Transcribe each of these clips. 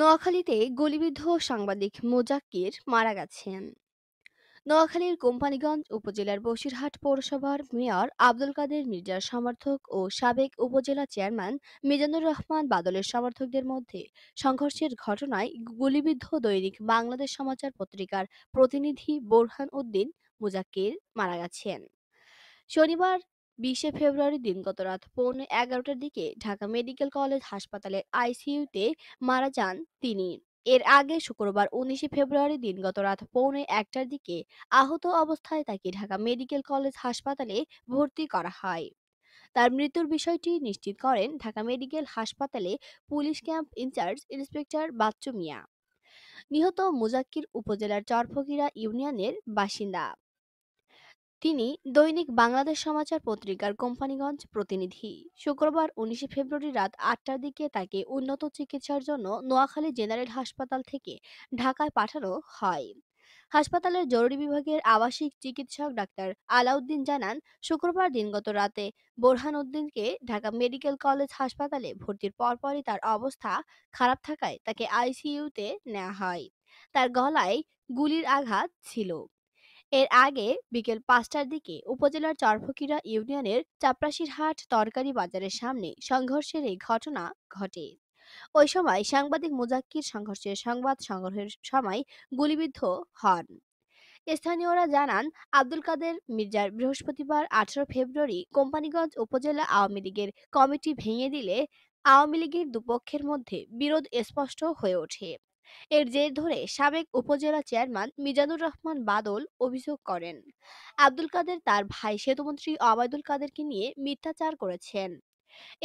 নোয়াখালীতে গুলিবিদ্ধ সাংবাদিক মোজাক্কির মারা গেছেন নোয়াখালীর কোম্পানীগঞ্জ উপজেলার বসিরহাট পৌরসভার মেয়র আব্দুল কাদের মির্জার সমর্থক ও সাবেক উপজেলা চেয়ারম্যান মিজানুর রহমান বাদলের সমর্থকদের মধ্যে সংঘর্ষের ঘটনায় গুলিবিদ্ধ দৈনিক বাংলাদেশ সমাচার পত্রিকার প্রতিনিধি বোরহান উদ্দিন মুজাক্কির মারা গেছেন শনিবার বিশে ফেব্রুয়ারি দিনগত রাত পৌনে এগারোটার দিকে ঢাকা মেডিকেল কলেজ হাসপাতালের আইসিইউতে মারা যান তিনি এর আগে শুক্রবার উনিশে ফেব্রুয়ারি দিনগত রাত পৌনে একটার দিকে আহত অবস্থায় তাকে ঢাকা মেডিকেল কলেজ হাসপাতালে ভর্তি করা হয় তার মৃত্যুর বিষয়টি নিশ্চিত করেন ঢাকা মেডিকেল হাসপাতালে police camp incharge inspector Bachchu Mia নিহত মুজাক্কির উপজেলার চরফকিরা ইউনিয়নের বাসিন্দা তিনি দৈনিক বাংলাদেশ সমাচার পত্রিকার কোম্পানিগঞ্জ প্রতিনিধি শুক্রবার উনিশে ফেব্রুয়ারি রাত আটটার দিকে তাকে উন্নত চিকিৎসার জন্য নোয়াখালী জেনারেল হাসপাতাল থেকে ঢাকায় পাঠানো হয় হাসপাতালের জরুরি বিভাগের আবাসিক চিকিৎসক ডাক্তার আলাউদ্দিন জানান শুক্রবার দিনগত রাতে বোরহান উদ্দিনকে ঢাকা মেডিকেল কলেজ হাসপাতালে ভর্তির পরপরই তার অবস্থা খারাপ থাকায় তাকে আইসিইউতে নেওয়া হয় তার গলায় গুলির আঘাত ছিল এর আগে বিকেল পাঁচটার দিকে উপজেলার চরফকিরা ইউনিয়নের চাপরাশির হাট তরকারি বাজারের সামনে সংঘর্ষের এই ঘটনা ঘটে ওই সময় সাংবাদিক মুজাক্কির সংঘর্ষের সংবাদ সংগ্রহের সময় গুলিবিদ্ধ হন স্থানীয়রা জানান আব্দুল কাদের মির্জার বৃহস্পতিবার আঠারো ফেব্রুয়ারি কোম্পানিগঞ্জ উপজেলা আওয়ামী লীগের কমিটি ভেঙে দিলে আওয়ামী লীগের দুপক্ষের মধ্যে বিরোধ স্পষ্ট হয়ে ওঠে এর জের ধরে সাবেক উপজেলা চেয়ারম্যান মিজানুর রহমান বাদল অভিযোগ করেন আব্দুল কাদের তার ভাই সেতুমন্ত্রী অবায়দুল কাদেরকে নিয়ে মিথ্যাচার করেছেন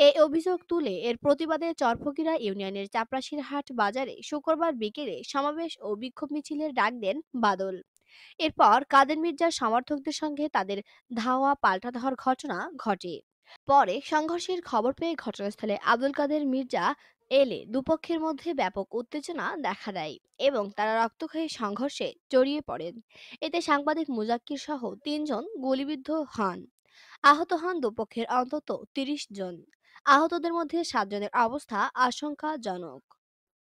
এই অভিযোগ তুলে এর প্রতিবাদে চরফকিরা ইউনিয়নের চাপরাশির হাট বাজারে শুক্রবার বিকেলে সমাবেশ ও বিক্ষোভ মিছিলের ডাক দেন বাদল এরপর কাদের মির্জার সমর্থকদের সঙ্গে তাদের ধাওয়া পাল্টা দেওয়ার ঘটনা ঘটে পরে সংঘর্ষের খবর পেয়ে ঘটনাস্থলে আব্দুল কাদের মির্জা এলে দুপক্ষের মধ্যে ব্যাপক উত্তেজনা দেখা দেয় এবং তারা রক্তক্ষয়ী সংঘর্ষে জড়িয়ে পড়েন এতে সাংবাদিক মুজাক্কির সহ তিনজন গুলিবিদ্ধ হন আহত হন দুপক্ষের অন্তত তিরিশ জন আহতদের মধ্যে সাতজনের অবস্থা আশঙ্কাজনক